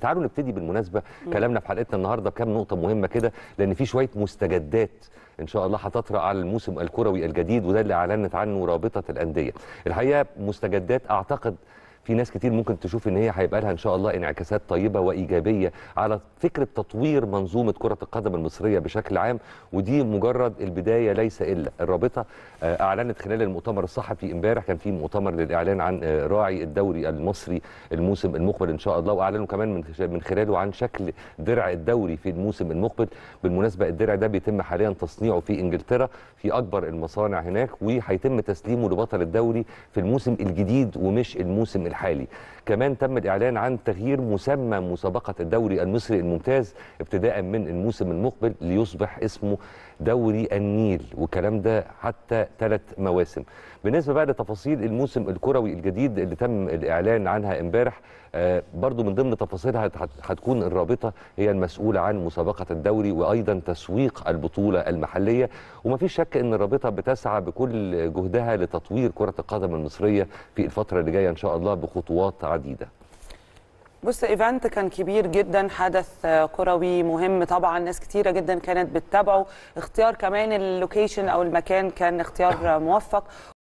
تعالوا نبتدي بالمناسبه كلامنا في حلقتنا النهارده بكام نقطه مهمه كده لان في شويه مستجدات ان شاء الله هتطرا على الموسم الكروي الجديد وده اللي اعلنت عنه رابطه الانديه الحقيقه مستجدات اعتقد في ناس كتير ممكن تشوف ان هي هيبقى لها ان شاء الله انعكاسات طيبه وايجابيه على فكره تطوير منظومه كره القدم المصريه بشكل عام ودي مجرد البدايه ليس الا الرابطه آه، اعلنت خلال المؤتمر الصحفي امبارح كان في مؤتمر للاعلان عن آه، راعي الدوري المصري الموسم المقبل ان شاء الله واعلنوا كمان من خلاله عن شكل درع الدوري في الموسم المقبل بالمناسبه الدرع ده بيتم حاليا تصنيعه في انجلترا في اكبر المصانع هناك وهيتم تسليمه لبطل الدوري في الموسم الجديد ومش الموسم الحالي الحالي كمان تم الإعلان عن تغيير مسمى مسابقة الدوري المصري الممتاز ابتداء من الموسم المقبل ليصبح اسمه دوري النيل والكلام ده حتى ثلاث مواسم بالنسبة بقى لتفاصيل الموسم الكروي الجديد اللي تم الإعلان عنها امبارح آه، برضو من ضمن تفاصيلها هتكون الرابطة هي المسؤولة عن مسابقة الدوري وأيضا تسويق البطولة المحلية ومفيش شك أن الرابطة بتسعى بكل جهدها لتطوير كرة القدم المصرية في الفترة اللي جاية إن شاء الله بخطوات عديدة بص ايفنت كان كبير جدا حدث كروي مهم طبعا ناس كتيره جدا كانت بتتابعه اختيار كمان اللوكيشن او المكان كان اختيار موفق